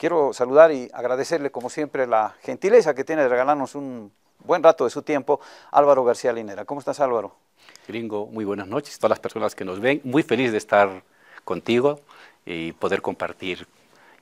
Quiero saludar y agradecerle como siempre la gentileza que tiene de regalarnos un buen rato de su tiempo, Álvaro García Linera. ¿Cómo estás Álvaro? Gringo, muy buenas noches, todas las personas que nos ven, muy feliz de estar contigo y poder compartir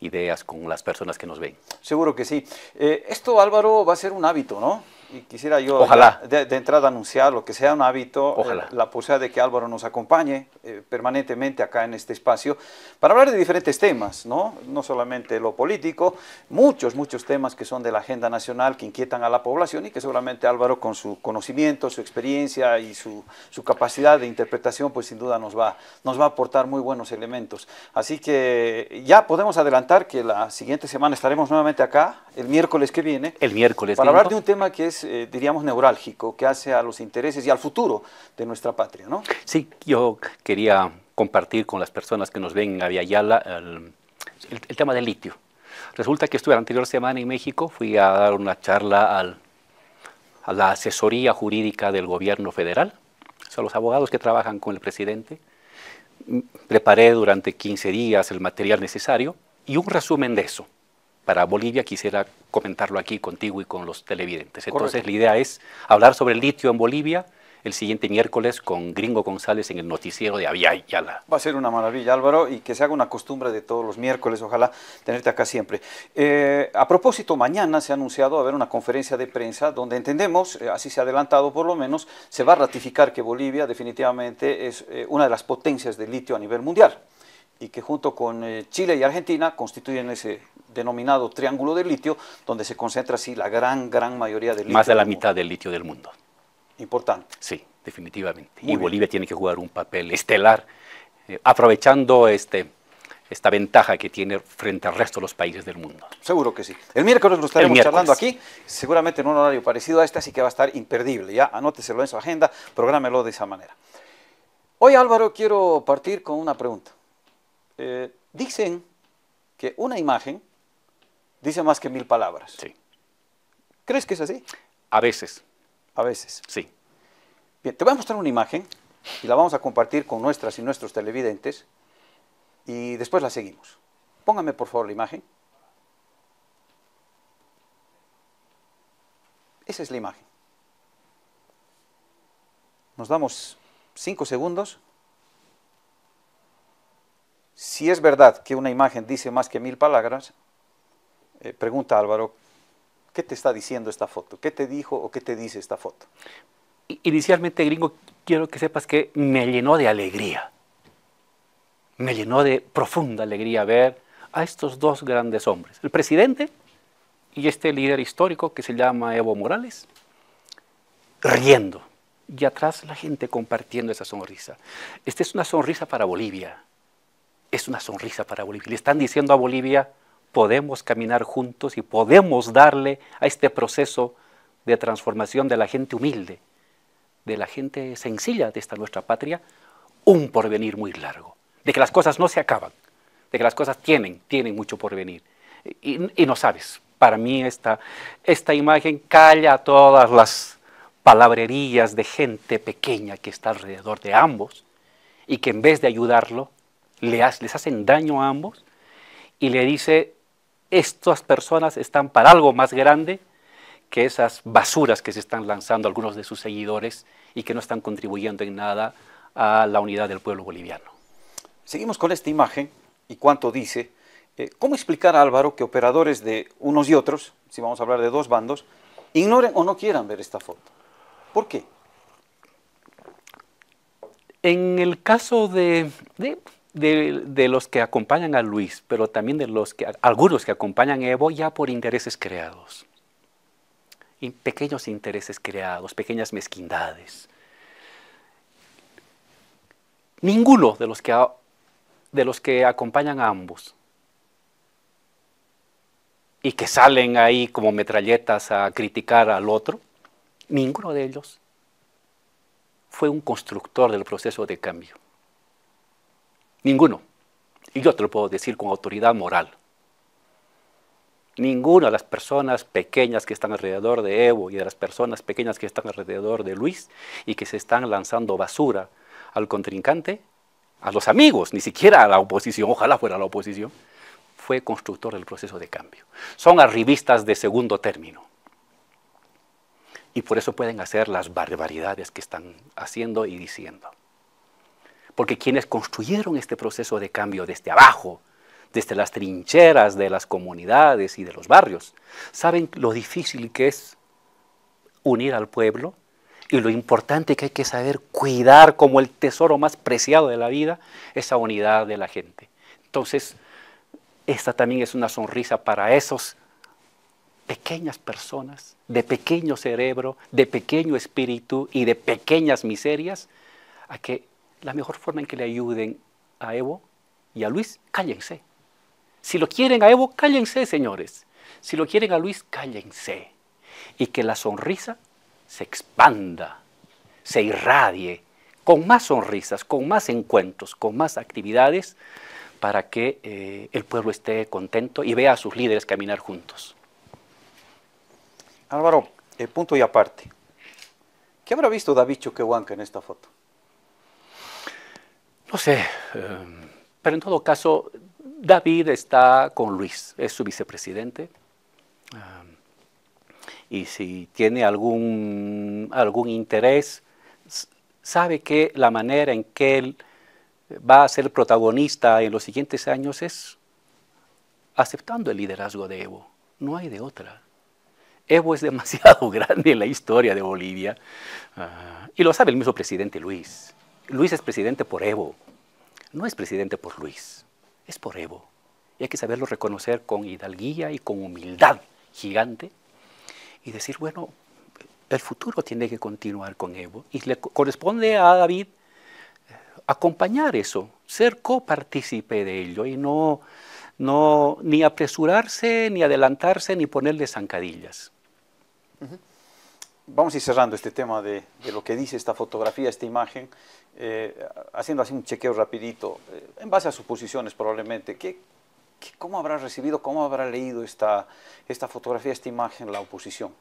ideas con las personas que nos ven. Seguro que sí. Eh, esto Álvaro va a ser un hábito, ¿no? y quisiera yo De, entrada anunciar lo que sea un hábito, eh, la posibilidad de que Álvaro nos acompañe eh, permanentemente acá en este espacio para hablar de diferentes temas, ¿no? no solamente lo político, muchos, muchos temas que son de la agenda nacional, que inquietan a la población y que seguramente Álvaro con su conocimiento, su experiencia y su, su capacidad de interpretación, pues sin duda nos va, nos va a aportar muy buenos elementos. Así que ya podemos adelantar que la siguiente semana estaremos nuevamente acá, el miércoles que viene, el miércoles para hablar de un tema que es eh, diríamos, neurálgico que hace a los intereses y al futuro de nuestra patria, Sí, yo quería compartir con las personas que nos ven en Aviala el, tema del litio. Resulta que estuve la anterior semana en México, fui a dar una charla a la asesoría jurídica del gobierno federal, a los abogados que trabajan con el presidente. Preparé durante 15 días el material necesario y un resumen de eso para Bolivia, quisiera comentarlo aquí contigo y con los televidentes. Entonces, la idea es hablar sobre el litio en Bolivia el siguiente miércoles con Gringo González en el noticiero de Aviayala. Va a ser una maravilla, Álvaro, y que se haga una costumbre de todos los miércoles, ojalá tenerte acá siempre. Eh, a propósito, mañana se ha anunciado a haber una conferencia de prensa donde entendemos, eh, así se ha adelantado por lo menos, se va a ratificar que Bolivia definitivamente es eh, una de las potencias del litio a nivel mundial y que junto con Chile y Argentina constituyen ese denominado triángulo de litio, donde se concentra así la gran, gran mayoría del litio. Más de la mitad del litio del mundo. Importante. Sí, definitivamente. y Bolivia tiene que jugar un papel estelar, eh, aprovechando este, esta ventaja que tiene frente al resto de los países del mundo. Seguro que sí. El miércoles lo estaremos charlando aquí, seguramente en un horario parecido a este, así que va a estar imperdible. Ya anóteselo en su agenda, prográmelo de esa manera. Hoy Álvaro quiero partir con una pregunta. Eh, dicen que una imagen dice más que mil palabras. Sí. ¿Crees que es así? A veces. A veces. Sí. Bien, te voy a mostrar una imagen y la vamos a compartir con nuestras y nuestros televidentes y después la seguimos. Póngame por favor la imagen. Esa es la imagen. Nos damos cinco segundos. Si es verdad que una imagen dice más que mil palabras, eh, pregunta Álvaro, ¿qué te está diciendo esta foto? ¿Qué te dijo o qué te dice esta foto? Inicialmente, gringo, quiero que sepas que me llenó de alegría. Me llenó de profunda alegría ver a estos dos grandes hombres, el presidente y este líder histórico que se llama Evo Morales, riendo. Y atrás la gente compartiendo esa sonrisa. Esta es una sonrisa para Bolivia. Es una sonrisa para Bolivia. Le están diciendo a Bolivia, podemos caminar juntos y podemos darle a este proceso de transformación de la gente humilde, de la gente sencilla de esta nuestra patria, un porvenir muy largo, de que las cosas no se acaban, de que las cosas tienen, tienen mucho porvenir. Y, no sabes, para mí esta, esta imagen calla todas las palabrerías de gente pequeña que está alrededor de ambos y que en vez de ayudarlo, les hacen daño a ambos y le dice, estas personas están para algo más grande que esas basuras que se están lanzando algunos de sus seguidores y que no están contribuyendo en nada a la unidad del pueblo boliviano. Seguimos con esta imagen y cuánto dice. Eh, ¿Cómo explicar, Álvaro, que operadores de unos y otros, si vamos a hablar de dos bandos, ignoren o no quieran ver esta foto? ¿Por qué? En el caso de de, los que acompañan a Luis, pero también de los que, algunos que acompañan a Evo ya por intereses creados. Y pequeños intereses creados, pequeñas mezquindades. Ninguno de los que, de los que acompañan a ambos y que salen ahí como metralletas a criticar al otro, ninguno de ellos fue un constructor del proceso de cambio. Ninguno. Y yo te lo puedo decir con autoridad moral. Ninguna de las personas pequeñas que están alrededor de Evo y de las personas pequeñas que están alrededor de Luis y que se están lanzando basura al contrincante, a los amigos, ni siquiera a la oposición, ojalá fuera la oposición, fue constructor del proceso de cambio. Son arribistas de segundo término. Y por eso pueden hacer las barbaridades que están haciendo y diciendo porque quienes construyeron este proceso de cambio desde abajo, desde las trincheras de las comunidades y de los barrios, saben lo difícil que es unir al pueblo y lo importante que hay que saber cuidar como el tesoro más preciado de la vida, esa unidad de la gente. Entonces, esta también es una sonrisa para esos pequeñas personas, de pequeño cerebro, de pequeño espíritu y de pequeñas miserias, a que la mejor forma en que le ayuden a Evo y a Luis, cállense. Si lo quieren a Evo, cállense, señores. Si lo quieren a Luis, cállense. Y que la sonrisa se expanda, se irradie, con más sonrisas, con más encuentros, con más actividades, para que eh, el pueblo esté contento y vea a sus líderes caminar juntos. Álvaro, el eh, punto y aparte. ¿Qué habrá visto David Chuquehuanca en esta foto? no sé, em, pero en todo caso, David está con Luis, es su vicepresidente. Em, y si tiene algún, algún interés, sabe que la manera en que él va a ser protagonista en los siguientes años es aceptando el liderazgo de Evo. No hay de otra. Evo es demasiado grande en la historia de Bolivia. Ah, y lo sabe el mismo presidente Luis. Luis es presidente por Evo, no es presidente por Luis, es por Evo. Y hay que saberlo reconocer con hidalguía y con humildad gigante y decir, bueno, el futuro tiene que continuar con Evo y le corresponde a David eh, acompañar eso, ser copartícipe de ello y no, no ni apresurarse, ni adelantarse, ni ponerle zancadillas. Vamos a ir cerrando este tema de, lo que dice esta fotografía, esta imagen, eh, haciendo así un chequeo rapidito, eh, en base a posiciones probablemente, ¿qué, cómo habrá recibido, cómo habrá leído esta, fotografía, esta imagen la oposición?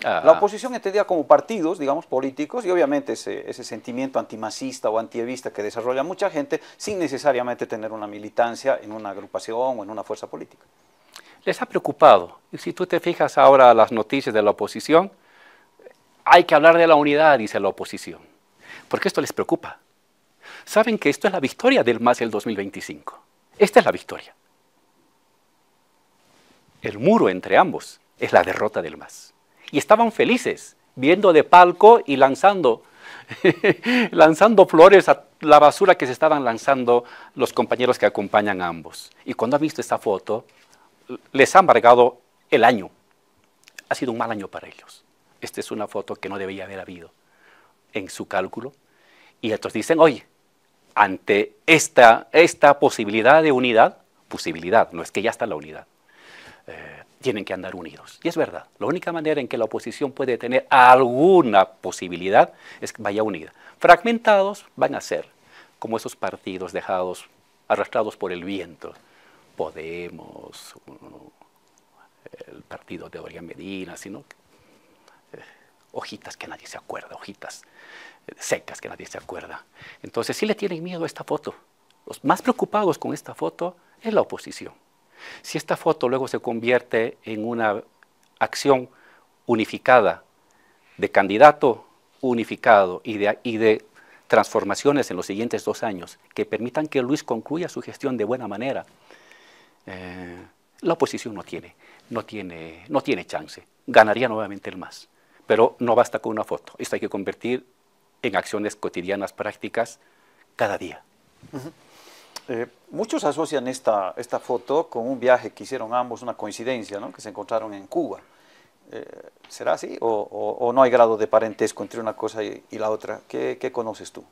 La ah. oposición entendía como partidos, digamos, políticos, y obviamente ese, ese sentimiento antimacista o antievista que desarrolla mucha gente sin necesariamente tener una militancia en una agrupación o en una fuerza política. Les ha preocupado. Y si tú te fijas ahora a las noticias de la oposición, hay que hablar de la unidad, dice la oposición porque esto les preocupa. Saben que esto es la victoria del MAS del 2025. Esta es la victoria. El muro entre ambos es la derrota del MAS. Y estaban felices viendo de palco y lanzando, lanzando flores a la basura que se estaban lanzando los compañeros que acompañan a ambos. Y cuando han visto esta foto, les ha embargado el año. Ha sido un mal año para ellos. Esta es una foto que no debería haber habido en su cálculo. Y otros dicen, oye, ante esta, esta posibilidad de unidad, posibilidad, no es que ya está la unidad, eh, tienen que andar unidos. Y es verdad, la única manera en que la oposición puede tener alguna posibilidad es que vaya unida. Fragmentados van a ser como esos partidos dejados, arrastrados por el viento. Podemos, el partido de Orián Medina, sino hojitas que nadie se acuerda, hojitas eh, secas que nadie se acuerda. Entonces sí le tienen miedo a esta foto. Los más preocupados con esta foto es la oposición. Si esta foto luego se convierte en una acción unificada de candidato unificado y de, transformaciones en los siguientes dos años que permitan que Luis concluya su gestión de buena manera, eh, la oposición no tiene, no tiene, no tiene chance. Ganaría nuevamente el MAS. Pero no basta con una foto, esto hay que convertir en acciones cotidianas, prácticas, cada día. Eh, muchos asocian esta, esta foto con un viaje que hicieron ambos, una coincidencia, ¿no? que se encontraron en Cuba. Eh, ¿Será así o, no hay grado de parentesco entre una cosa y, la otra? ¿Qué, ¿Qué, conoces tú?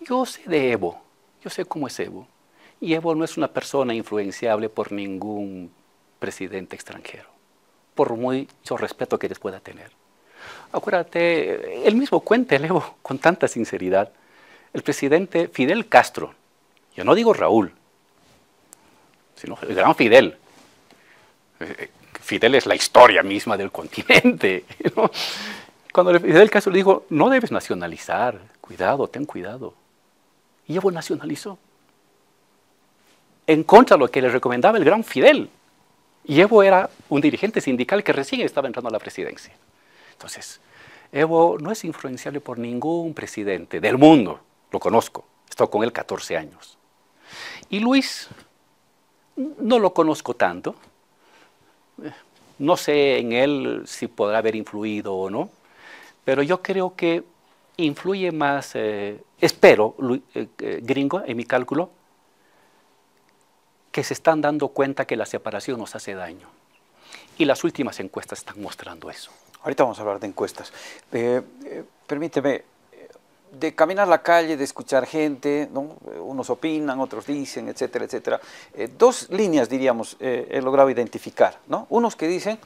Yo sé de Evo, yo sé cómo es Evo. Y Evo no es una persona influenciable por ningún presidente extranjero, por mucho respeto que les pueda tener. Acuérdate, él mismo cuenta, Evo, con tanta sinceridad, el presidente Fidel Castro, yo no digo Raúl, sino el gran Fidel. Fidel es la historia misma del continente. Cuando Fidel Castro le dijo, no debes nacionalizar, cuidado, ten cuidado. Y Evo nacionalizó. En contra de lo que le recomendaba el gran Fidel. Y Evo era un dirigente sindical que recién estaba entrando a la presidencia. Entonces, Evo no es influenciable por ningún presidente del mundo, lo conozco, he estado con él 14 años. Y Luis, no lo conozco tanto, no sé en él si podrá haber influido o no, pero yo creo que influye más, eh, espero, eh, eh, gringo, en mi cálculo, que se están dando cuenta que la separación nos hace daño. Y las últimas encuestas están mostrando eso. Ahorita vamos a hablar de encuestas. Eh, eh, permíteme, eh, de caminar la calle, de escuchar gente, unos opinan, otros dicen, etcétera, etcétera. dos líneas, diríamos, he logrado identificar. ¿no? Unos que dicen,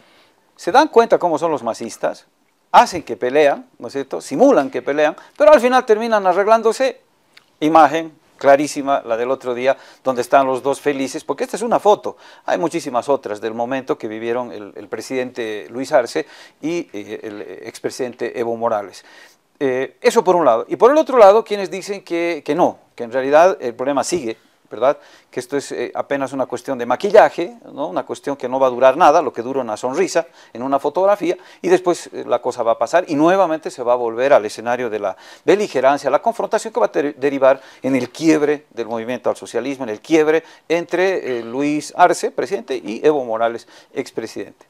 se dan cuenta cómo son los masistas, hacen que pelean, ¿no es cierto? Simulan que pelean, pero al final terminan arreglándose imagen, clarísima la del otro día, donde están los dos felices, porque esta es una foto, hay muchísimas otras del momento que vivieron el, presidente Luis Arce y eh, el expresidente Evo Morales. Eh, eso por un lado. Y por el otro lado, quienes dicen que, que no, que en realidad el problema sigue, ¿verdad? Que esto es eh, apenas una cuestión de maquillaje, ¿no? Una cuestión que no va a durar nada, lo que dura una sonrisa en una fotografía, y después eh, la cosa va a pasar y nuevamente se va a volver al escenario de la beligerancia, la confrontación que va a derivar en el quiebre del movimiento al socialismo, en el quiebre entre eh, Luis Arce, presidente, y Evo Morales, expresidente.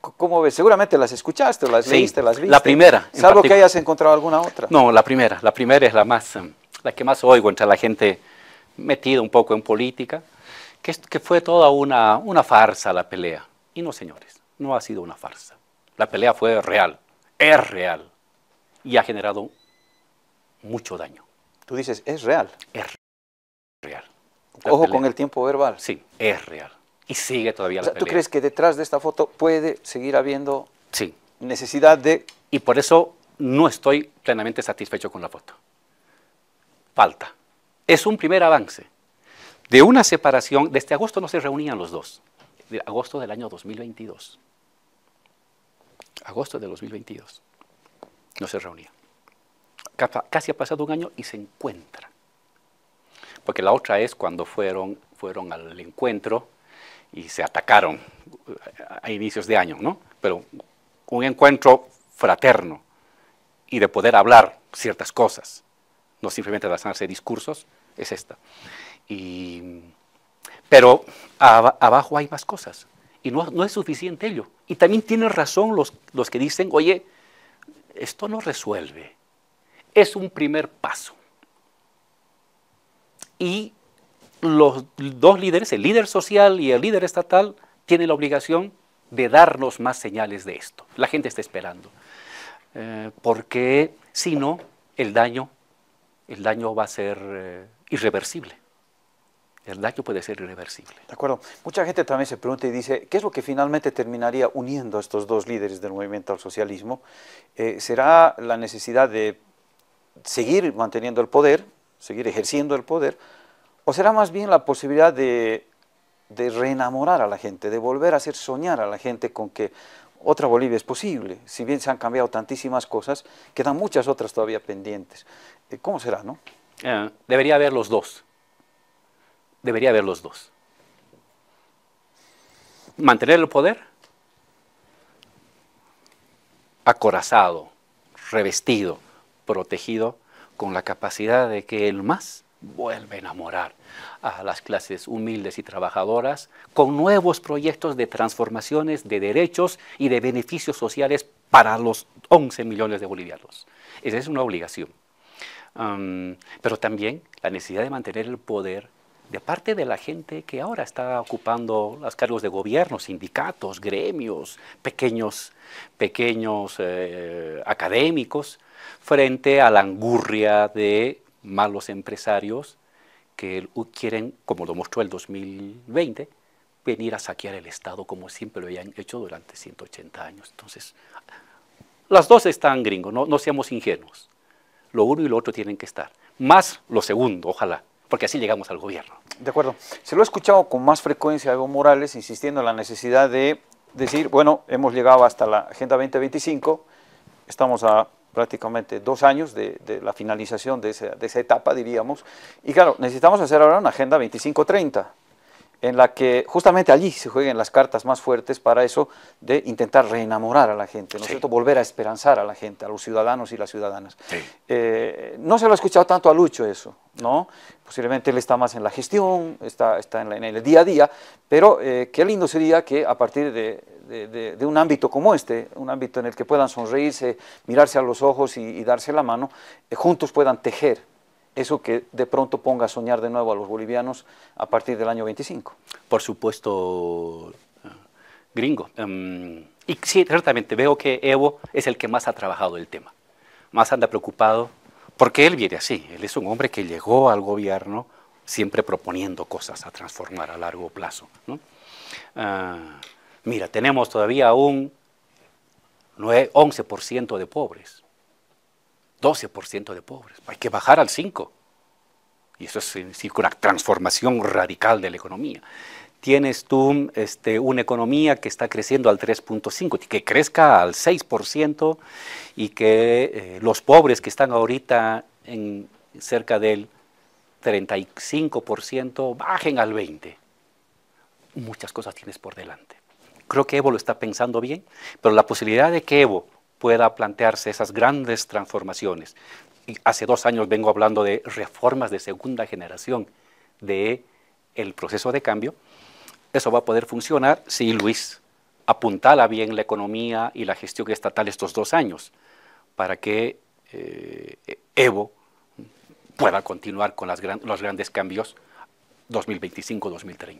¿Cómo ves? Seguramente las escuchaste, las leíste, las viste. La primera. Salvo que hayas encontrado alguna otra. No, la primera. La primera es la más, la que más oigo entre la gente metido un poco en política, que, fue toda una, farsa la pelea. Y no, señores, no ha sido una farsa. La pelea fue real, es real y ha generado mucho daño. Tú dices, es real. Es real. Ojo con el tiempo verbal. Sí, es real. Y sigue todavía la pelea. ¿Tú crees que detrás de esta foto puede seguir habiendo sí. necesidad de...? Y por eso no estoy plenamente satisfecho con la foto. Falta es un primer avance de una separación. Desde agosto no se reunían los dos, de agosto del año 2022. Agosto de 2022 no se reunían. Casi ha pasado un año y se encuentran. Porque la otra es cuando fueron, fueron al encuentro y se atacaron eh, a inicios de año, ¿no? Pero un encuentro fraterno y de poder hablar ciertas cosas, no simplemente lanzarse discursos, es esta. Y, pero abajo hay más cosas y no, es suficiente ello. Y también tienen razón los, que dicen, oye, esto no resuelve, es un primer paso. Y los dos líderes, el líder social y el líder estatal, tienen la obligación de darnos más señales de esto. La gente está esperando, eh, porque si no, el daño el daño va a ser eh, irreversible. El daño puede ser irreversible. De acuerdo. Mucha gente también se pregunta y dice, ¿qué es lo que finalmente terminaría uniendo a estos dos líderes del movimiento al socialismo? Eh, ¿Será la necesidad de seguir manteniendo el poder, seguir ejerciendo el poder, o será más bien la posibilidad de, de reenamorar a la gente, de volver a hacer soñar a la gente con que otra Bolivia es posible. Si bien se han cambiado tantísimas cosas, quedan muchas otras todavía pendientes. Eh, ¿Cómo será, no? Ah, debería haber los dos. Debería haber los dos. Mantener el poder acorazado, revestido, protegido, con la capacidad de que el más vuelva a enamorar a las clases humildes y trabajadoras con nuevos proyectos de transformaciones de derechos y de beneficios sociales para los 11 millones de bolivianos. Esa es una obligación pero también la necesidad de mantener el poder de parte de la gente que ahora está ocupando los cargos de gobierno, sindicatos, gremios, pequeños, pequeños eh, académicos, frente a la angurria de malos empresarios que quieren, como lo mostró el 2020, venir a saquear el Estado como siempre lo habían hecho durante 180 años. Entonces, las dos están gringos, no seamos ingenuos lo uno y lo otro tienen que estar, más lo segundo, ojalá, porque así llegamos al gobierno. De acuerdo. Se lo he escuchado con más frecuencia a Evo Morales insistiendo en la necesidad de decir, bueno, hemos llegado hasta la Agenda 2025, estamos a prácticamente dos años de, la finalización de esa, de esa etapa, diríamos, y claro, necesitamos hacer ahora una Agenda 2530 en la que justamente allí se jueguen las cartas más fuertes para eso de intentar reenamorar a la gente, ¿no es cierto? Volver a esperanzar a la gente, a los ciudadanos y las ciudadanas. Eh, no se lo ha escuchado tanto a Lucho eso, ¿no? Posiblemente él está más en la gestión, está, en, el día a día, pero eh, qué lindo sería que a partir de, un ámbito como este, un ámbito en el que puedan sonreírse, mirarse a los ojos y, darse la mano, eh, juntos puedan tejer eso que de pronto ponga a soñar de nuevo a los bolivianos a partir del año 25. Por supuesto, eh, gringo. Em, y sí, ciertamente veo que Evo es el que más ha trabajado el tema, más anda preocupado, porque él viene así, él es un hombre que llegó al gobierno siempre proponiendo cosas a transformar a largo plazo. Ah, mira, tenemos todavía un 11% de pobres 12% de pobres. Hay que bajar al 5%. Y eso es, eh, una transformación radical de la economía. Tienes tú este, una economía que está creciendo al 3.5%, que crezca al 6% y que eh, los pobres que están ahorita en cerca del 35% bajen al 20%. Muchas cosas tienes por delante. Creo que Evo lo está pensando bien, pero la posibilidad de que Evo pueda plantearse esas grandes transformaciones. Y hace dos años vengo hablando de reformas de segunda generación del el proceso de cambio. Eso va a poder funcionar si Luis apuntala bien la economía y la gestión estatal estos dos años para que eh, Evo pueda continuar con los grandes cambios 2025-2030.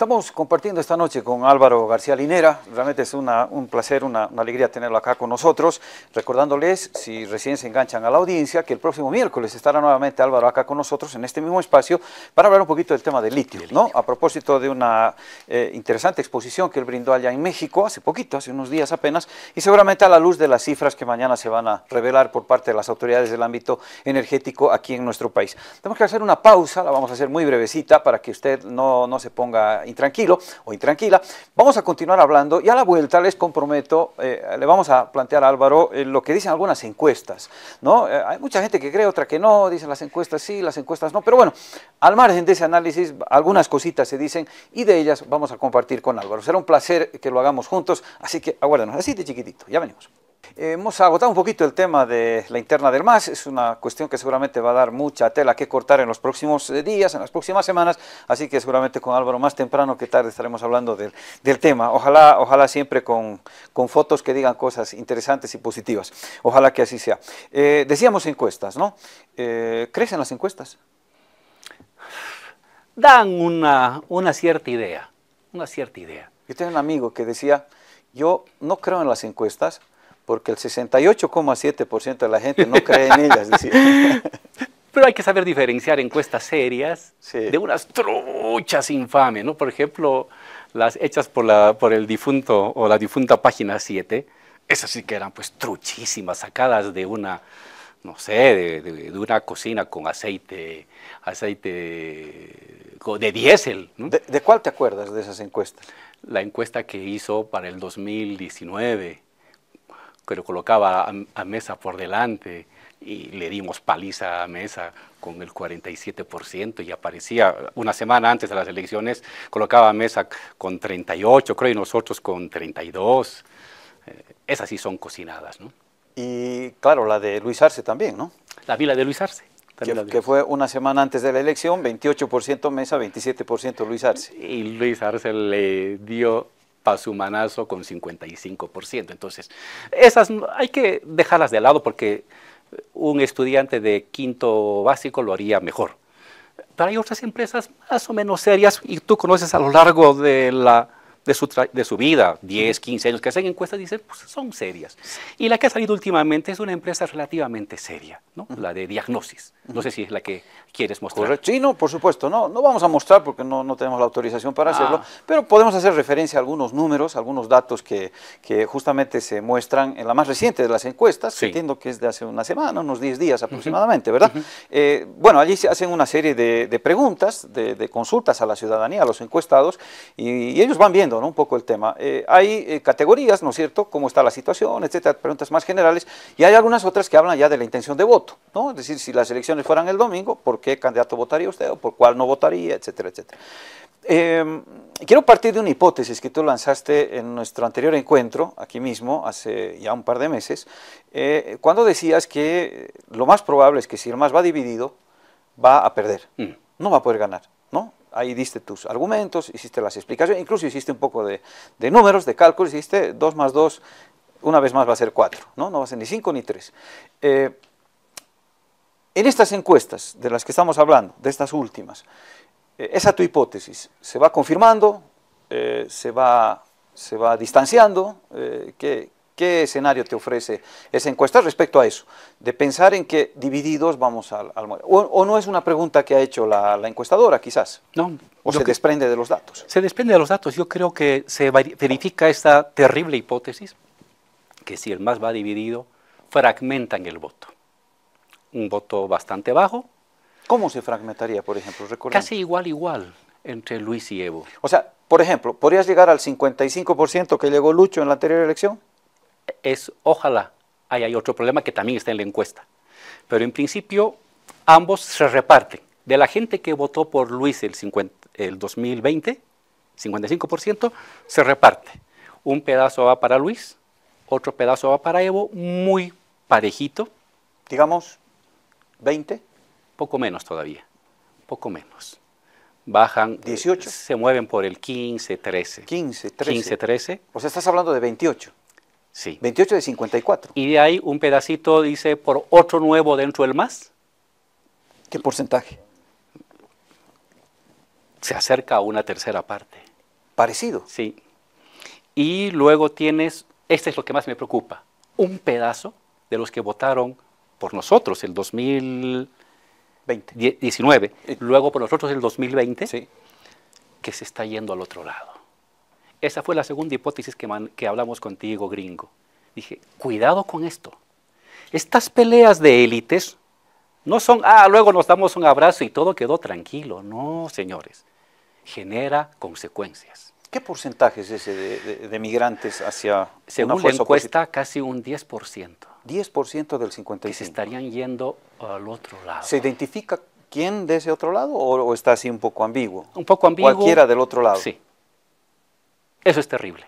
Estamos compartiendo esta noche con Álvaro García Linera, realmente es un placer, una, alegría tenerlo acá con nosotros, recordándoles, si recién se enganchan a la audiencia, que el próximo miércoles estará nuevamente Álvaro acá con nosotros en este mismo espacio para hablar un poquito del tema del litio, ¿no? A propósito de una eh, interesante exposición que él brindó allá en México hace poquito, hace unos días apenas, y seguramente a la luz de las cifras que mañana se van a revelar por parte de las autoridades del ámbito energético aquí en nuestro país. Tenemos que hacer una pausa, la vamos a hacer muy brevecita para que usted no, no se ponga intranquilo o intranquila. Vamos a continuar hablando y a la vuelta les comprometo, eh, le vamos a plantear a Álvaro eh, lo que dicen algunas encuestas. ¿no? Eh, hay mucha gente que cree, otra que no, dicen las encuestas sí, las encuestas no, pero bueno, al margen de ese análisis, algunas cositas se dicen y de ellas vamos a compartir con Álvaro. Será un placer que lo hagamos juntos, así que aguárdenos, así de chiquitito, ya venimos. Eh, hemos agotado un poquito el tema de la interna del MAS, es una cuestión que seguramente va a dar mucha tela que cortar en los próximos eh, días, en las próximas semanas, así que seguramente con Álvaro más temprano que tarde estaremos hablando del, tema. Ojalá, ojalá siempre con, fotos que digan cosas interesantes y positivas. Ojalá que así sea. Eh, decíamos encuestas, ¿no? ¿Crees en las encuestas? Dan una, una cierta idea, una cierta idea. Yo tengo un amigo que decía, yo no creo en las encuestas porque el 68,7% de la gente no cree en ellas. Pero hay que saber diferenciar encuestas serias de unas truchas infames, ¿no? Por ejemplo, las hechas por, la, por el difunto o la difunta Página 7, esas sí que eran pues truchísimas, sacadas de una, no sé, de, una cocina con aceite, aceite de, diésel. ¿De, cuál te acuerdas de esas encuestas? La encuesta que hizo para el 2019 pero colocaba a, Mesa por delante y le dimos paliza a Mesa con el 47% y aparecía una semana antes de las elecciones, colocaba a Mesa con 38, creo, y nosotros con 32. Eh, esas sí son cocinadas, ¿no? Y claro, la de Luis Arce también, ¿no? La vila de Luis Arce. Que, que, fue una semana antes de la elección, 28% Mesa, 27% Luis Arce. Y Luis Arce le dio manazo con 55%. Entonces, esas hay que dejarlas de lado porque un estudiante de quinto básico lo haría mejor. Pero hay otras empresas más o menos serias y tú conoces a lo largo de la, de su, vida, 10, 15 años, que hacen encuestas, y dicen, pues son serias. Y la que ha salido últimamente es una empresa relativamente seria, ¿no? la de diagnosis. No sé si es la que quieres mostrar. Correcto. Sí, no, por supuesto, no, no vamos a mostrar porque no, no tenemos la autorización para ah. hacerlo, pero podemos hacer referencia a algunos números, algunos datos que, justamente se muestran en la más reciente de las encuestas, entiendo que es de hace una semana, unos 10 días aproximadamente, ¿verdad? Eh, bueno, allí se hacen una serie de, preguntas, de, consultas a la ciudadanía, a los encuestados, y, ellos van viendo un poco el tema. Eh, hay eh, categorías, ¿no es cierto?, cómo está la situación, etcétera, preguntas más generales, y hay algunas otras que hablan ya de la intención de voto, ¿no? Es decir, si las elecciones fueran el domingo, ¿por qué candidato votaría usted o por cuál no votaría, etcétera, etcétera. Em, quiero partir de una hipótesis que tú lanzaste en nuestro anterior encuentro, aquí mismo, hace ya un par de meses, eh, cuando decías que lo más probable es que si el más va dividido, va a perder, mm. no va a poder ganar, ¿no? Ahí diste tus argumentos, hiciste las explicaciones, incluso hiciste un poco de, de números, de cálculos, hiciste 2 más 2, una vez más va a ser 4, ¿no? No va a ser ni 5 ni 3. Eh, en estas encuestas de las que estamos hablando, de estas últimas, eh, esa tu hipótesis se va confirmando, eh, se, va, distanciando, eh, ¿qué, escenario te ofrece esa encuesta respecto a eso? De pensar en que divididos vamos al, al o, no es una pregunta que ha hecho la, la encuestadora, quizás. No. ¿O se desprende de los datos? Se desprende de los datos. Yo creo que se verifica esta terrible hipótesis, que si el más va dividido, fragmentan el voto un voto bastante bajo. ¿Cómo se fragmentaría, por ejemplo? Casi igual, igual entre Luis y Evo. O sea, por ejemplo, ¿podrías llegar al 55% que llegó Lucho en la anterior elección? Es, ojalá. Ahí hay otro problema que también está en la encuesta. Pero en principio, ambos se reparten. De la gente que votó por Luis el, el 2020, 55%, se reparte. Un pedazo va para Luis, otro pedazo va para Evo, muy parejito. Digamos, ¿20? Poco menos todavía, poco menos. Bajan, 18. Eh, se mueven por el 15, 13. 15, 13. 15, 13. O sea, estás hablando de 28. Sí. 28 de 54. Y de ahí un pedacito dice por otro nuevo dentro del más. ¿Qué porcentaje? Se acerca a una tercera parte. Parecido. Sí. Y luego tienes, este es lo que más me preocupa, un pedazo de los que votaron por nosotros el 2019, luego por nosotros el 2020, que se está yendo al otro lado. Esa fue la segunda hipótesis que, hablamos contigo, gringo. Dije, cuidado con esto. Estas peleas de élites no son, ah, luego nos damos un abrazo y todo quedó tranquilo. No, señores. Genera consecuencias. ¿Qué porcentaje es ese de, migrantes hacia... Según la encuesta, casi un 10%. 10% del 55%. Que se estarían yendo al otro lado. ¿Se identifica quién de ese otro lado o, está así un poco ambiguo? Un poco ambiguo. Cualquiera del otro lado. Sí. Eso es terrible.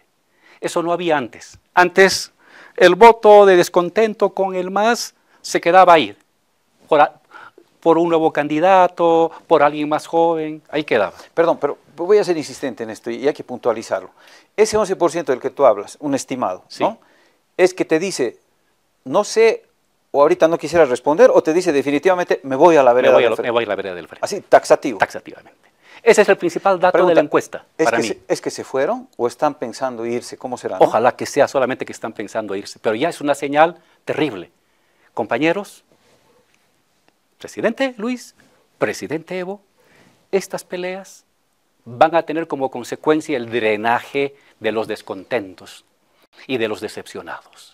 Eso no había antes. Antes el voto de descontento con el más se quedaba ahí, por, un nuevo candidato, por alguien más joven, ahí quedaba. Perdón, pero voy a ser insistente en esto y hay que puntualizarlo. Ese 11% del que tú hablas, un estimado, ¿no? es que te dice, no sé, o ahorita no quisiera responder, o te dice definitivamente, me voy a la vereda del frente. Me voy a la vereda del frente. Así, taxativo. Taxativamente. Ese es el principal dato de la encuesta. para mí. ¿Es que se fueron o están pensando irse? ¿Cómo será? Ojalá que sea solamente que están pensando irse, pero ya es una señal terrible. Compañeros, presidente Luis, presidente Evo, estas peleas van a tener como consecuencia el drenaje de los descontentos y de los decepcionados.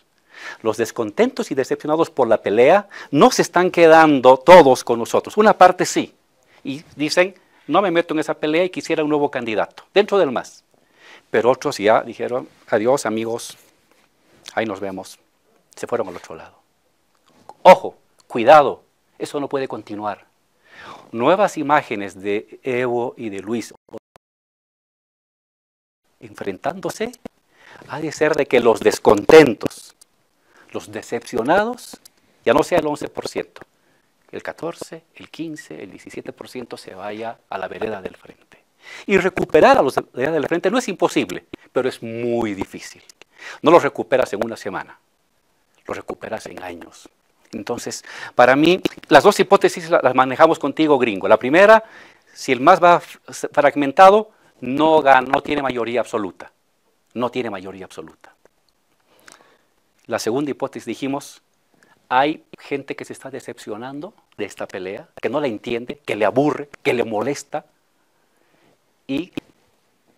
Los descontentos y decepcionados por la pelea no se están quedando todos con nosotros. Una parte sí. Y dicen, no me meto en esa pelea y quisiera un nuevo candidato, dentro del MAS. Pero otros ya dijeron, adiós amigos, ahí nos vemos. Se fueron al otro lado. Ojo, cuidado, eso no puede continuar. Nuevas imágenes de Evo y de Luis enfrentándose ha de ser de que los descontentos los decepcionados, ya no sea el 11%, el 14, el 15, el 17% se vaya a la vereda del frente. Y recuperar a los de la vereda del frente no es imposible, pero es muy difícil. No los recuperas en una semana, los recuperas en años. Entonces, para mí, las dos hipótesis las manejamos contigo, gringo. La primera, si el más va fragmentado, no, no tiene mayoría absoluta. No tiene mayoría absoluta. La segunda hipótesis dijimos, hay gente que se está decepcionando de esta pelea, que no la entiende, que le aburre, que le molesta y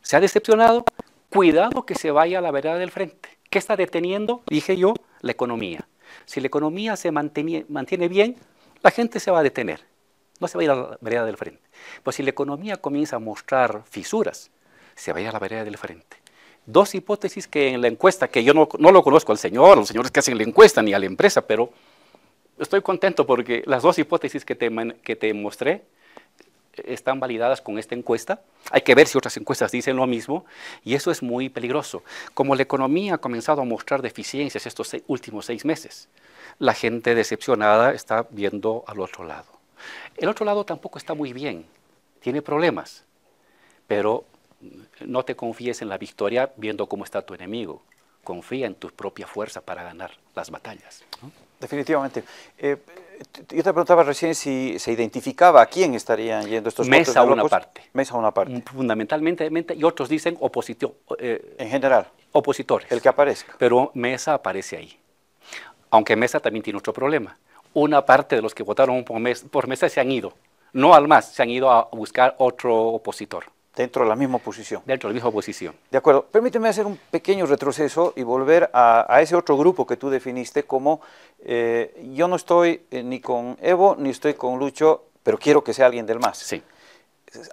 se ha decepcionado. Cuidado que se vaya a la vereda del frente. ¿Qué está deteniendo? Dije yo, la economía. Si la economía se mantiene, bien, la gente se va a detener, no se va a ir a la vereda del frente. Pues si la economía comienza a mostrar fisuras, se va a la vereda del frente dos hipótesis que en la encuesta, que yo no, no lo conozco al señor, los señores que hacen la encuesta, ni a la empresa, pero estoy contento porque las dos hipótesis que te, que te mostré eh, están validadas con esta encuesta. Hay que ver si otras encuestas dicen lo mismo y eso es muy peligroso. Como la economía ha comenzado a mostrar deficiencias estos últimos seis meses, la gente decepcionada está viendo al otro lado. El otro lado tampoco está muy bien, tiene problemas, pero no te confíes en la victoria viendo cómo está tu enemigo. Confía en tu propia fuerza para ganar las batallas. Definitivamente. Eh, yo te preguntaba recién si se identificaba a quién estarían yendo estos votos. Mesa a una parte. Mesa mm, a una parte. Fundamentalmente, y otros dicen opositor. Eh, en general. Opositores. El que aparezca. Pero Mesa aparece ahí. Aunque Mesa también tiene otro problema. Una parte de los que votaron por por mesa se han ido. No al más, se han ido a buscar otro opositor. Dentro de la misma oposición. Dentro de la misma oposición. De acuerdo. Permíteme hacer un pequeño retroceso y volver a, ese otro grupo que tú definiste como eh, yo no estoy eh, ni con Evo ni estoy con Lucho, pero quiero que sea alguien del MAS. Sí.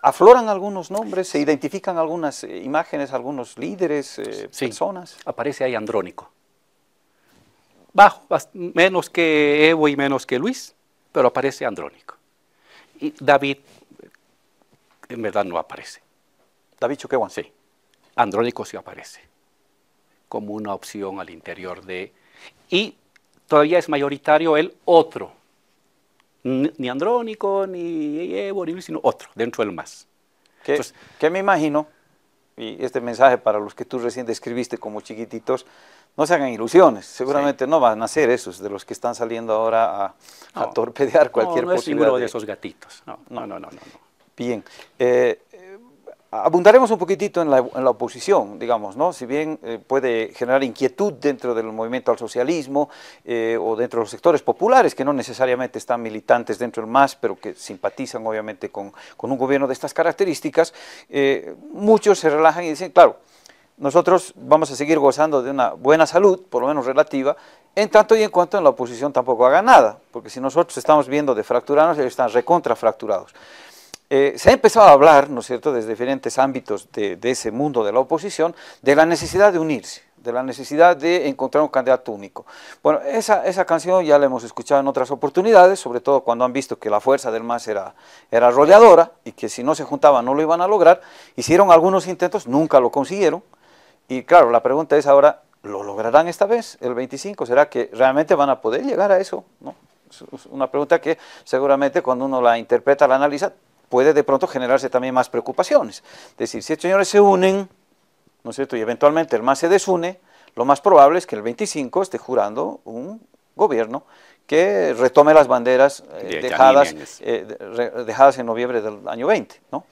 ¿Afloran algunos nombres? ¿Se identifican algunas eh, imágenes, algunos líderes, sí. personas? Aparece ahí Andrónico. Bajo, menos que Evo y menos que Luis, pero aparece Andrónico. Y David en verdad no aparece. David Sí, Andrónico sí aparece como una opción al interior de... Y todavía es mayoritario el otro, ni Andrónico, ni Evo, sino otro, dentro del más. Que, me imagino, y este mensaje para los que tú recién describiste como chiquititos, no se hagan ilusiones, seguramente no van a ser esos de los que están saliendo ahora a, torpedear cualquier no No, es de, esos gatitos, no, no, no, no. no, Bien, eh, Abundaremos un poquitito en la, oposición, digamos, ¿no? Si bien eh, puede generar inquietud dentro del movimiento al socialismo eh, o dentro de los sectores populares que no necesariamente están militantes dentro del MAS, pero que simpatizan obviamente con, un gobierno de estas características, eh, muchos se relajan y dicen, claro, nosotros vamos a seguir gozando de una buena salud, por lo menos relativa, en tanto y en cuanto en la oposición tampoco haga nada, porque si nosotros estamos viendo de fracturarnos, ellos están recontrafracturados. Eh, se ha empezado a hablar, ¿no es cierto?, desde diferentes ámbitos de, ese mundo de la oposición, de la necesidad de unirse, de la necesidad de encontrar un candidato único. Bueno, esa, canción ya la hemos escuchado en otras oportunidades, sobre todo cuando han visto que la fuerza del MAS era, era arrolladora y que si no se juntaban no lo iban a lograr. Hicieron algunos intentos, nunca lo consiguieron. Y claro, la pregunta es ahora, ¿lo lograrán esta vez, el 25? ¿Será que realmente van a poder llegar a eso? ¿No? Es una pregunta que seguramente cuando uno la interpreta, la analiza, puede de pronto generarse también más preocupaciones. Es decir, si estos señores se unen, ¿no es cierto?, y eventualmente el MAS se desune, lo más probable es que el 25 esté jurando un gobierno que retome las banderas eh, dejadas, eh, dejadas en noviembre del año 20, ¿no?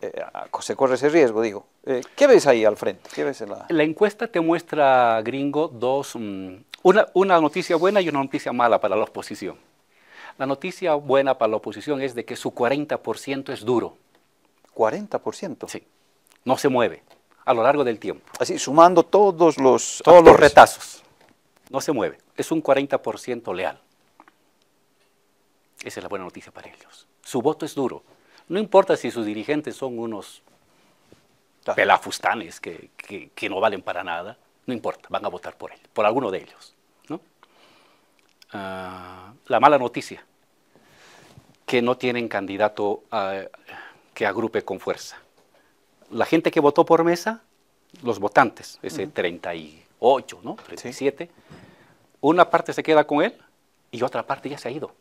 Eh, se corre ese riesgo, digo. ¿Qué ves ahí al frente? ¿Qué ves en la... encuesta te muestra, gringo, dos, mm, una noticia buena y una noticia mala para la oposición. La noticia buena para la oposición es de que su 40% es duro. ¿40%? Sí, no se mueve a lo largo del tiempo. Así, sumando todos los, todos los retazos. No se mueve, es un 40% leal. Esa es la buena noticia para ellos. Su voto es duro. No importa si sus dirigentes son unos pelafustanes que no valen para nada, no importa, van a votar por él, por alguno de ellos la mala noticia, que no tienen candidato ah, que agrupe con fuerza. La gente que votó por Mesa, los votantes, ese 38, ¿no? 37, una parte se queda con él y otra parte ya se ha ido.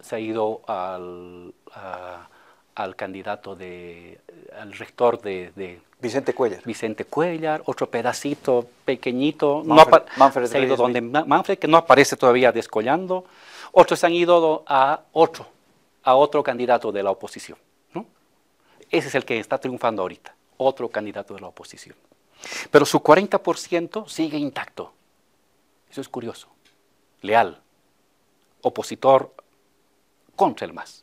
Se ha ido al al candidato de, al rector de, Vicente Cuellar. Vicente Cuellar, otro pedacito pequeñito, Manfred, ha ido donde Manfred, que no aparece todavía descollando, otros han ido a otro, a otro candidato de la oposición. ¿no? Ese es el que está triunfando ahorita, otro candidato de la oposición. Pero su 40% sigue intacto. Eso es curioso. Leal, opositor contra el MAS.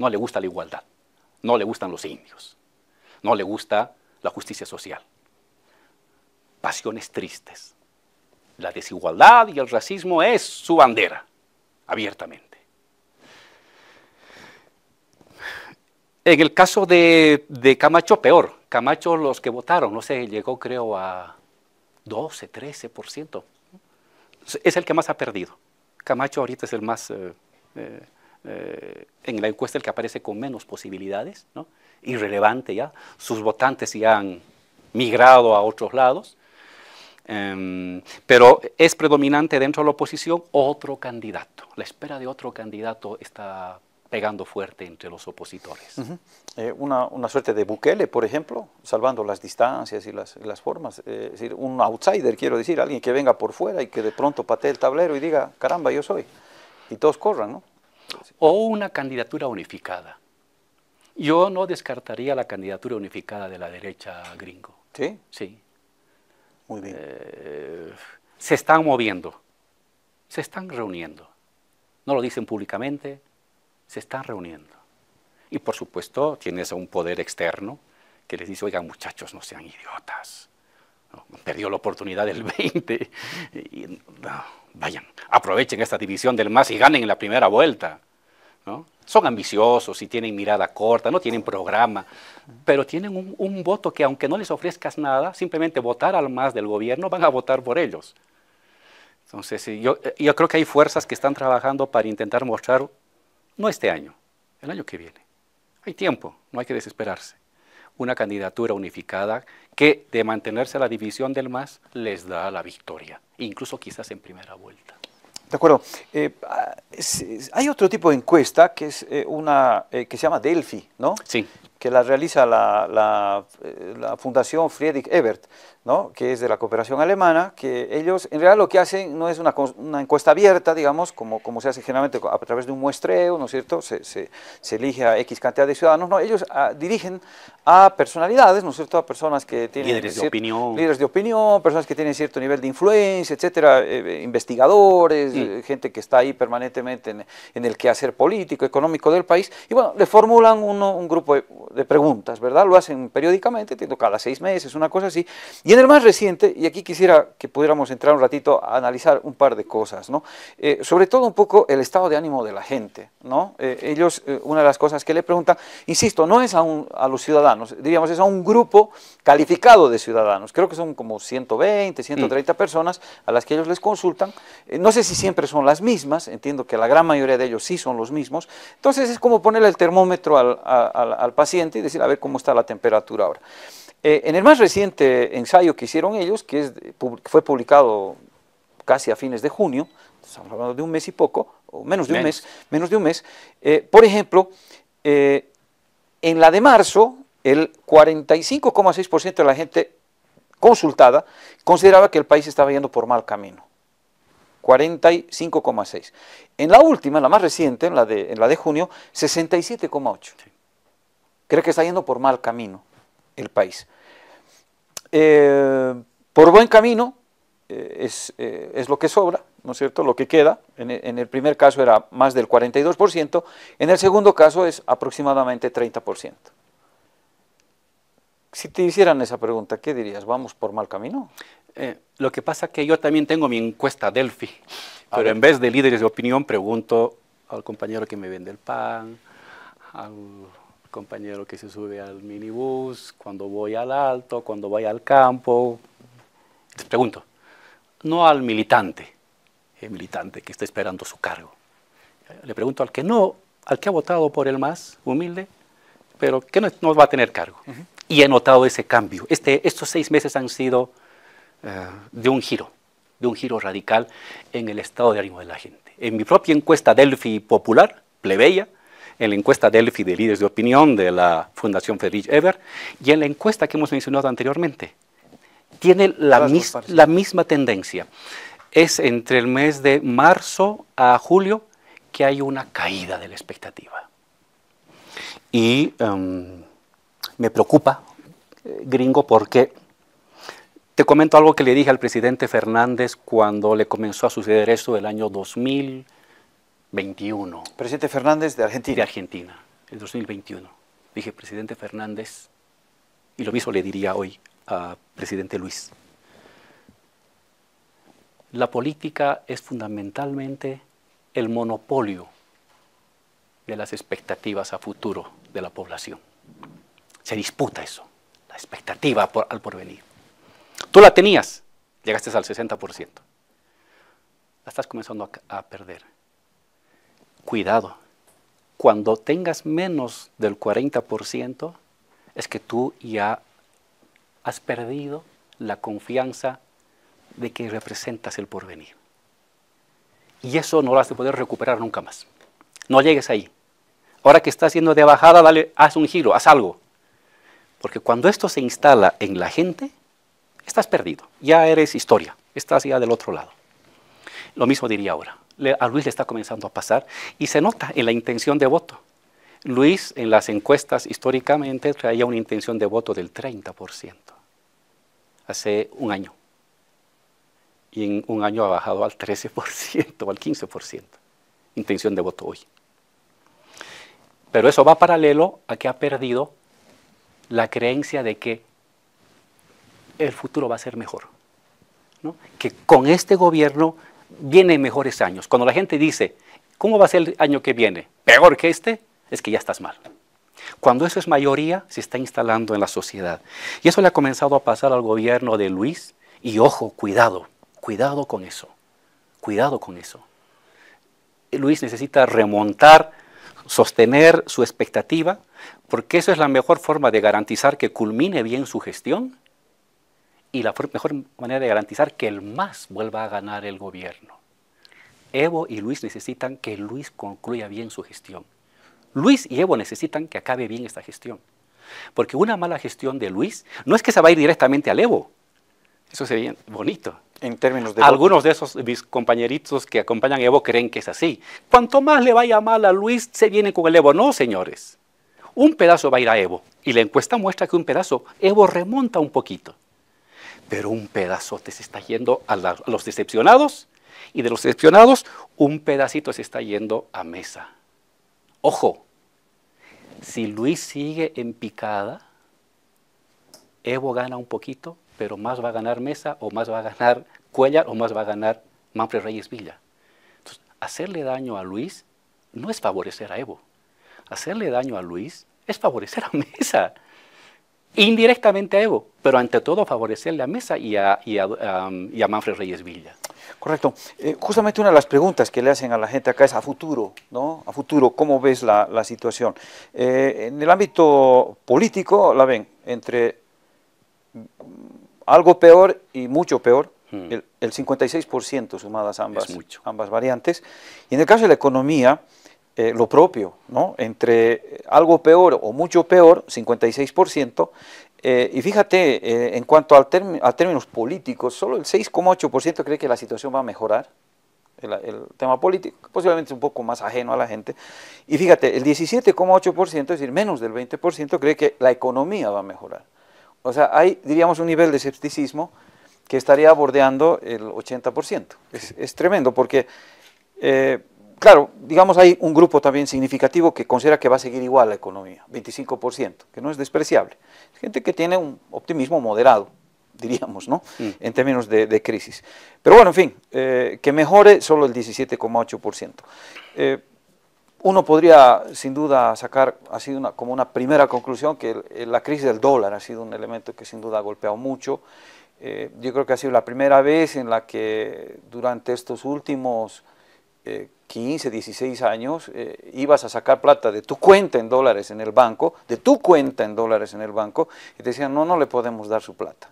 No le gusta la igualdad, no le gustan los indios, no le gusta la justicia social. Pasiones tristes. La desigualdad y el racismo es su bandera, abiertamente. En el caso de, Camacho, peor. Camacho, los que votaron, no sé, llegó creo a 12, 13%. Es el que más ha perdido. Camacho ahorita es el más... Eh, eh, eh, en la encuesta el que aparece con menos posibilidades, irrelevante ya, sus votantes ya han migrado a otros lados, em, pero es predominante dentro de la oposición otro candidato, la espera de otro candidato está pegando fuerte entre los opositores. Eh, una, suerte de Bukele, por ejemplo, salvando las distancias y las, formas. Eh, es decir, un outsider, quiero decir, alguien que venga por fuera y que de pronto patee el tablero y diga, caramba, yo soy. Y todos corran, ¿no? o una candidatura unificada. Yo no descartaría la candidatura unificada de la derecha gringo. ¿Sí? Sí. Muy bien. Eh, se están moviendo, se están reuniendo. No lo dicen públicamente, se están reuniendo. Y por supuesto tienes un poder externo que les dice, oigan muchachos, no sean idiotas. perdió la oportunidad del 20. Y, vayan, aprovechen esta división del MAS y ganen en la primera vuelta. Son ambiciosos y tienen mirada corta, no tienen programa, pero tienen un, voto que aunque no les ofrezcas nada, simplemente votar al MAS del gobierno, van a votar por ellos. Entonces, eh, yo creo que hay fuerzas que están trabajando para intentar mostrar, no este año, el año que viene. Hay tiempo, no hay que desesperarse una candidatura unificada que de mantenerse la división del MAS les da la victoria, incluso quizás en primera vuelta. De acuerdo. Eh, ah, hay otro tipo de encuesta que es eh, una eh, que se llama Delphi, ¿no? Sí que la realiza la, eh, la, Fundación Friedrich Ebert, ¿no? que es de la cooperación alemana, que ellos en realidad lo que hacen no es una, encuesta abierta, digamos, como, como se hace generalmente a través de un muestreo, ¿no es cierto?, se, se, elige a X cantidad de ciudadanos, no, ellos ah, dirigen a personalidades, ¿no es cierto?, a personas que tienen... Líderes de opinión. Líderes de opinión, personas que tienen cierto nivel de influencia, etcétera, eh, eh, investigadores, gente que está ahí permanentemente en, el quehacer político, económico del país, y bueno, le formulan un grupo de preguntas, ¿verdad? Lo hacen periódicamente, cada seis meses, una cosa así. Y en el más reciente, y aquí quisiera que pudiéramos entrar un ratito a analizar un par de cosas, ¿no? Eh, sobre todo un poco el estado de ánimo de la gente, ¿no? Eh, ellos, eh, una de las cosas que le preguntan, insisto, no es a, los ciudadanos, diríamos, es a un grupo calificado de ciudadanos. Creo que son como 120, 130 personas a las que ellos les consultan. no sé si siempre son las mismas, entiendo que la gran mayoría de ellos sí son los mismos. Entonces es como ponerle el termómetro al paciente y decir, a ver cómo está la temperatura ahora. Eh, en el más reciente ensayo que hicieron ellos, que fue publicado casi a fines de junio, estamos hablando de un mes y poco, o menos de un mes, menos de un mes, eh, por ejemplo, eh, en la de marzo, el 45,6% de la gente consultada consideraba que el país estaba yendo por mal camino. 45,6. En la última, la más reciente, en la de, en la de junio, 67,8. Creo que está yendo por mal camino el país. Eh, por buen camino eh, eh, es, lo que sobra, ¿no es cierto? Lo que queda. En, e, el primer caso era más del 42%, en el segundo caso es aproximadamente 30%. Si te hicieran esa pregunta, ¿qué dirías? ¿Vamos por mal camino? lo que pasa es que yo también tengo mi encuesta Delphi, pero en vez de líderes de opinión pregunto al compañero que me vende el pan, al compañero que se sube al minibús, cuando voy al alto, cuando voy al campo. Les pregunto, no al militante, el eh, militante que está esperando su cargo. Le pregunto al que no, al que ha votado por el más humilde, pero que no, va a tener cargo. Y he notado ese cambio. Este, estos seis meses han sido eh, de un giro, de un giro radical en el estado de ánimo de la gente. En mi propia encuesta Delphi Popular, plebeya, en la encuesta Delphi de líderes de opinión de la Fundación Friedrich Ever y en la encuesta que hemos mencionado anteriormente. Tiene la, misma tendencia. Es entre el mes de marzo a julio que hay una caída de la expectativa. Y em, me preocupa, eh, gringo, porque te comento algo que le dije al presidente Fernández cuando le comenzó a suceder eso el año 2000 21. Presidente Fernández de Argentina. De Argentina, el 2021. Dije, presidente Fernández, y lo mismo le diría hoy a presidente Luis. La política es fundamentalmente el monopolio de las expectativas a futuro de la población. Se disputa eso, la expectativa al porvenir. Tú la tenías, llegaste al 60%. La estás comenzando a perder cuidado, cuando tengas menos del 40%, es que tú ya has perdido la confianza de que representas el porvenir. Y eso no lo has de poder recuperar nunca más. No llegues ahí. Ahora que estás yendo de bajada, dale, haz un giro, haz algo. Porque cuando esto se instala en la gente, estás perdido. Ya eres historia. Estás ya del otro lado. Lo mismo diría ahora. A Luis le está comenzando a pasar y se nota en la intención de voto. Luis en las encuestas históricamente traía una intención de voto del 30% hace un año. Y en un año ha bajado al 13% o al 15%, intención de voto hoy. Pero eso va paralelo a que ha perdido la creencia de que el futuro va a ser mejor. ¿no? Que con este gobierno vienen mejores años. Cuando la gente dice, ¿cómo va a ser el año que viene? ¿Peor que este? Es que ya estás mal. Cuando eso es mayoría, se está instalando en la sociedad. Y eso le ha comenzado a pasar al gobierno de Luis. Y ojo, cuidado, cuidado con eso. Cuidado con eso. Luis necesita remontar, sostener su expectativa, porque eso es la mejor forma de garantizar que culmine bien su gestión y la mejor manera de garantizar que el más vuelva a ganar el gobierno. Evo y Luis necesitan que Luis concluya bien su gestión. Luis y Evo necesitan que acabe bien esta gestión. Porque una mala gestión de Luis no es que se va a ir directamente al Evo. Eso sería bonito. En términos de Algunos de esos mis compañeritos que acompañan a Evo creen que es así. Cuanto más le vaya mal a Luis, se viene con el Evo. No, señores. Un pedazo va a ir a Evo. Y la encuesta muestra que un pedazo, Evo remonta un poquito pero un pedazote se está yendo a, los decepcionados y de los decepcionados un pedacito se está yendo a mesa. Ojo, si Luis sigue en picada, Evo gana un poquito, pero más va a ganar Mesa o más va a ganar cuella o más va a ganar Manfred Reyes Villa. Entonces, hacerle daño a Luis no es favorecer a Evo. Hacerle daño a Luis es favorecer a Mesa indirectamente a Evo, pero ante todo favorecerle a mesa y a, y a, y Manfred Reyes Villa. Correcto. Eh, justamente una de las preguntas que le hacen a la gente acá es a futuro, ¿no? A futuro, ¿cómo ves la, situación? Eh, en el ámbito político la ven entre algo peor y mucho peor, hmm. el, 56% sumadas ambas, ambas variantes. Y en el caso de la economía, eh, lo propio, ¿no? entre eh, algo peor o mucho peor, 56%, eh, y fíjate, en cuanto al a términos políticos, solo el 6,8% cree que la situación va a mejorar, el, tema político, posiblemente un poco más ajeno a la gente, y fíjate, el 17,8%, es decir, menos del 20%, cree que la economía va a mejorar. O sea, hay, diríamos, un nivel de escepticismo que estaría bordeando el 80%. Es, tremendo, porque... Claro, digamos hay un grupo también significativo que considera que va a seguir igual la economía, 25%, que no es despreciable. Gente que tiene un optimismo moderado, diríamos, ¿no? Mm. En términos de, crisis. Pero bueno, en fin, eh, que mejore solo el 17,8%. Eh, uno podría sin duda sacar, ha sido una, como una primera conclusión, que eh, la crisis del dólar ha sido un elemento que sin duda ha golpeado mucho. yo creo que ha sido la primera vez en la que durante estos últimos 15, 16 años, eh, ibas a sacar plata de tu cuenta en dólares en el banco, de tu cuenta en dólares en el banco, y te decían, no, no le podemos dar su plata.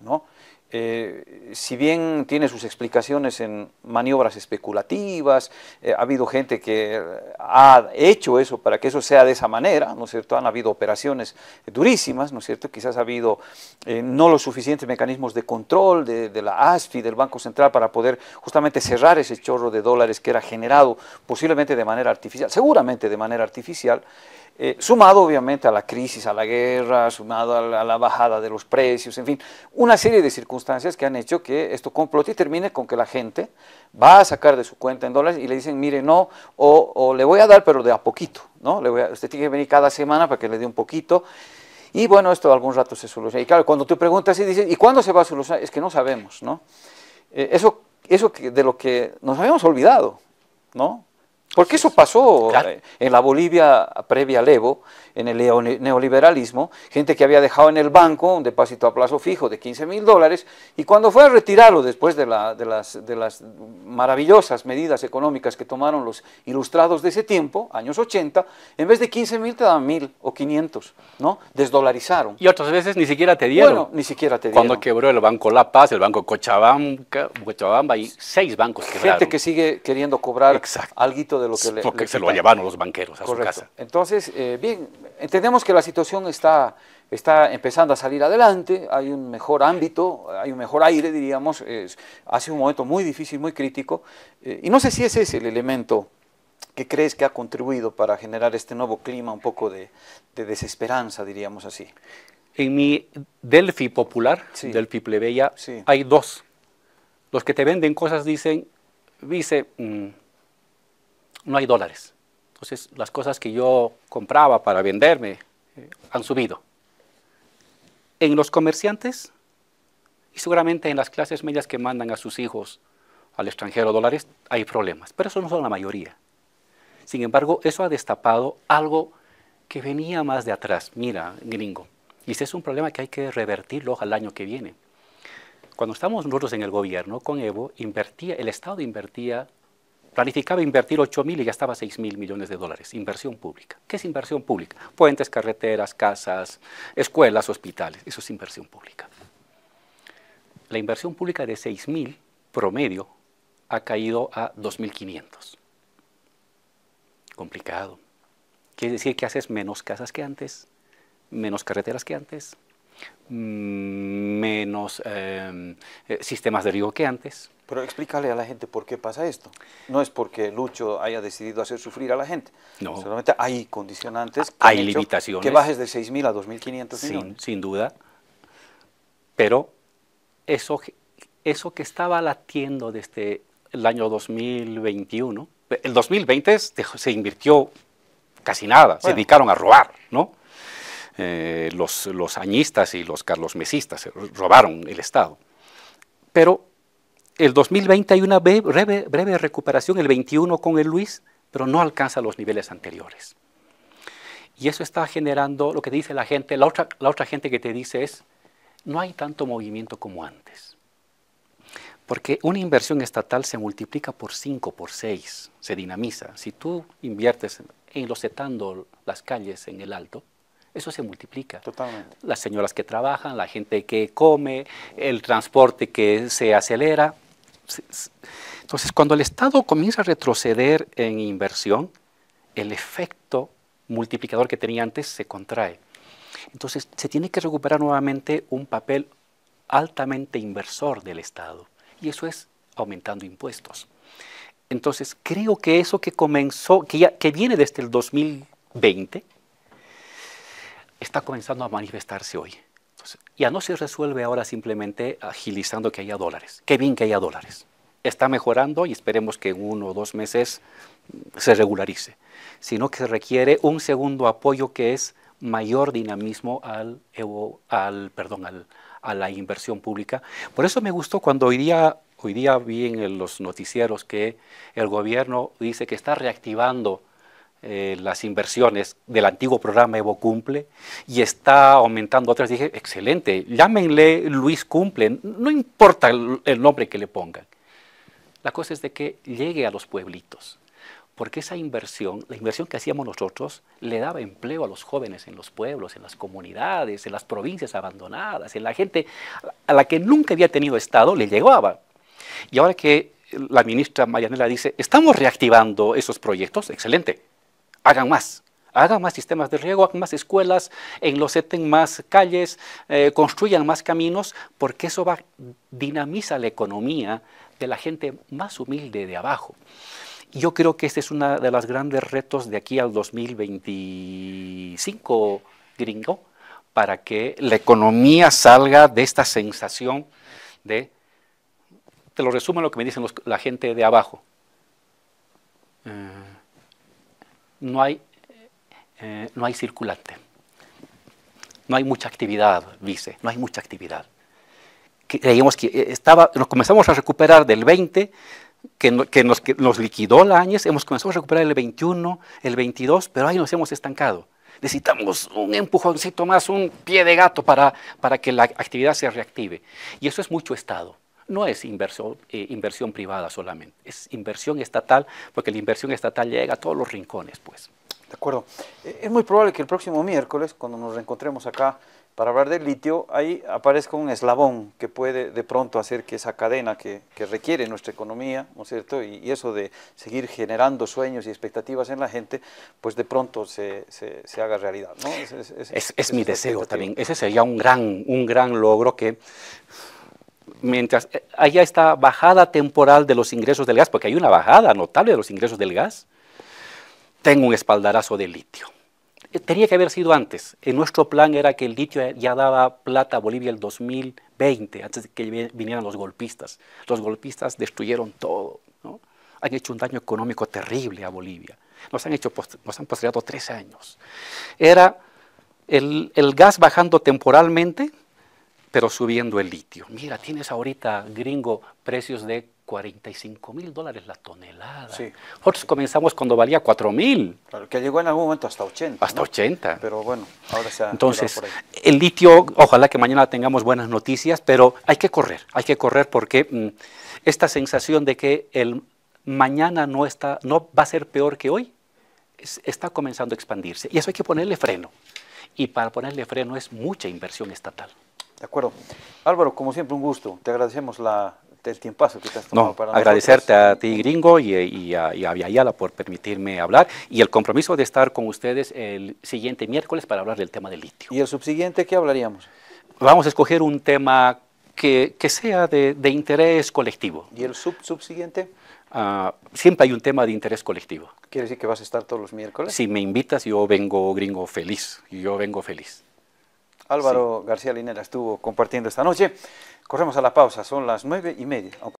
¿No? Eh, si bien tiene sus explicaciones en maniobras especulativas, eh, ha habido gente que ha hecho eso para que eso sea de esa manera, ¿no es cierto? Han habido operaciones durísimas, ¿no es cierto? Quizás ha habido eh, no los suficientes mecanismos de control de, de, la ASFI, del Banco Central, para poder justamente cerrar ese chorro de dólares que era generado posiblemente de manera artificial, seguramente de manera artificial, eh, sumado obviamente a la crisis, a la guerra, sumado a la, bajada de los precios, en fin, una serie de circunstancias que han hecho que esto complote y termine con que la gente va a sacar de su cuenta en dólares y le dicen, mire, no, o, le voy a dar, pero de a poquito, ¿no? usted tiene que venir cada semana para que le dé un poquito. Y bueno, esto algún rato se soluciona. Y claro, cuando tú preguntas y dices, ¿y cuándo se va a solucionar? Es que no sabemos, ¿no? Eh, eso eso de lo que nos habíamos olvidado, ¿no? Porque eso pasó eh, en la Bolivia previa al Evo, en el neoliberalismo, gente que había dejado en el banco un depósito a plazo fijo de 15 mil dólares y cuando fue a retirarlo después de, las, de, las, maravillosas medidas económicas que tomaron los ilustrados de ese tiempo, años 80, en vez de 15 mil te daban mil o 500, ¿no? Desdolarizaron. Y otras veces ni siquiera te dieron. Bueno, ni siquiera te dieron. Cuando quebró el Banco La Paz, el Banco Cochabamba, Cochabamba y seis bancos quebraron. Gente que sigue queriendo cobrar algo de lo que Porque se lo llevaron los banqueros a su casa. Entonces, eh, bien, entendemos que la situación está, está empezando a salir adelante, hay un mejor ámbito, hay un mejor aire, diríamos, hace un momento muy difícil, muy crítico, eh, y no sé si ese es el elemento que crees que ha contribuido para generar este nuevo clima un poco de, desesperanza, diríamos así. En mi Delphi popular, Delphi plebeya, hay dos. Los que te venden cosas dicen, dice, mm, no hay dólares. Entonces las cosas que yo compraba para venderme eh, han subido. En los comerciantes y seguramente en las clases medias que mandan a sus hijos al extranjero dólares hay problemas, pero eso no son la mayoría. Sin embargo, eso ha destapado algo que venía más de atrás, mira, gringo. Y ese es un problema que hay que revertirlo al año que viene. Cuando estamos nosotros en el gobierno con Evo, invertía, el Estado invertía planificaba invertir 8.000 y ya gastaba 6.000 millones de dólares, inversión pública. ¿Qué es inversión pública? Puentes, carreteras, casas, escuelas, hospitales, eso es inversión pública. La inversión pública de 6.000 promedio ha caído a 2.500. Complicado. Quiere decir que haces menos casas que antes, menos carreteras que antes, mm, menos em, eh, sistemas de riego que antes, pero explícale a la gente por qué pasa esto. No es porque Lucho haya decidido hacer sufrir a la gente. No. Solamente hay condicionantes. hay limitaciones. Que bajes de 6.000 a 2.500 sin, sin duda. Pero eso, eso que estaba latiendo desde el año 2021, el 2020 se invirtió casi nada, se dedicaron a robar, ¿no? Eh, los, los añistas y los Carlos Mesistas robaron el Estado. Pero el 2020 hay una breve, recuperación, el 21 con el Luis, pero no alcanza los niveles anteriores. Y eso está generando lo que dice la gente, la otra, gente que te dice es, no hay tanto movimiento como antes. Porque una inversión estatal se multiplica por 5, por 6, se dinamiza. Si tú inviertes en los setando las calles en el alto, eso se multiplica. Totalmente. Las señoras que trabajan, la gente que come, el transporte que se acelera, entonces, cuando el Estado comienza a retroceder en inversión, el efecto multiplicador que tenía antes se contrae. Entonces, se tiene que recuperar nuevamente un papel altamente inversor del Estado, y eso es aumentando impuestos. Entonces, creo que eso que comenzó, que, que viene desde el 2020, está comenzando a manifestarse hoy. Ya no se resuelve ahora simplemente agilizando que haya dólares. Qué bien que haya dólares. Está mejorando y esperemos que en uno o dos meses se regularice, sino que requiere un segundo apoyo que es mayor dinamismo al, al, perdón, a la inversión pública. Por eso me gustó cuando hoy día, hoy día vi en los noticieros que el gobierno dice que está reactivando eh, las inversiones del antiguo programa Evo Cumple y está aumentando otras. Dije, excelente, llámenle Luis Cumple, no importa el, nombre que le pongan. La cosa es de que llegue a los pueblitos, porque esa inversión, la inversión que hacíamos nosotros, le daba empleo a los jóvenes en los pueblos, en las comunidades, en las provincias abandonadas, en la gente a la que nunca había tenido Estado, le llegaba. Y ahora que la ministra Mayanela dice, estamos reactivando esos proyectos, excelente, hagan más. Hagan más sistemas de riego, hagan más escuelas, enloceten más calles, eh, construyan más caminos, porque eso va, dinamiza la economía de la gente más humilde de abajo. Yo creo que este es uno de los grandes retos de aquí al 2025, gringo, para que la economía salga de esta sensación de, te lo resumo lo que me dicen la gente de abajo. Eh, no hay, eh, no hay circulante. No hay mucha actividad, dice, no hay mucha actividad. Creíamos que, eh, estaba, nos comenzamos a recuperar del 20, que, nos, nos, liquidó la Áñez, hemos comenzado a recuperar el 21, el 22, pero ahí nos hemos estancado. Necesitamos un empujoncito más, un pie de gato para, para que la actividad se reactive. Y eso es mucho Estado no es inversión, eh, inversión privada solamente, es inversión estatal, porque la inversión estatal llega a todos los rincones, pues. De acuerdo. Eh, es muy probable que el próximo miércoles, cuando nos reencontremos acá para hablar del litio, ahí aparezca un eslabón que puede de pronto hacer que esa cadena que, requiere nuestra economía, ¿no es cierto? Y, eso de seguir generando sueños y expectativas en la gente, pues de pronto se, haga realidad, ¿no? Es, mi deseo también. Ese sería un gran, un gran logro que mientras haya eh, esta bajada temporal de los ingresos del gas, porque hay una bajada notable de los ingresos del gas, tengo un espaldarazo de litio. Eh, tenía que haber sido antes. En nuestro plan era que el litio eh, ya daba plata a Bolivia el 2020, antes de que vinieran los golpistas. Los golpistas destruyeron todo. Han hecho un daño económico terrible a Bolivia. Nos han, hecho, nos postergado tres años. Era el gas bajando temporalmente, pero subiendo el litio. Mira, tienes ahorita, gringo, precios de 45 mil dólares la tonelada. Sí. Nosotros comenzamos cuando valía 4 mil. Claro, que llegó en algún momento hasta 80. Hasta 80. Pero bueno, ahora se ha Entonces, el litio, ojalá que mañana tengamos buenas noticias, pero hay que correr, hay que correr porque mm, esta sensación de que el mañana no, está, no va a ser peor que hoy, está comenzando a expandirse. Y eso hay que ponerle freno. Y para ponerle freno es mucha inversión estatal. De acuerdo. Álvaro, como siempre, un gusto. Te agradecemos la, el tiempazo que te has tomado no, agradecerte a ti, Gringo, y, eh, a, y Viayala por permitirme hablar y el compromiso de estar con ustedes el siguiente miércoles para hablar del tema del litio. ¿Y el subsiguiente qué hablaríamos? Vamos a escoger un tema que, sea de, interés colectivo. ¿Y el sub subsiguiente? Ah, siempre hay un tema de interés colectivo. ¿Quiere decir que vas a estar todos los miércoles? Si me invitas, yo vengo gringo feliz. Yo vengo feliz. Álvaro García Linera estuvo compartiendo esta noche. Corremos a la pausa, son las nueve y media.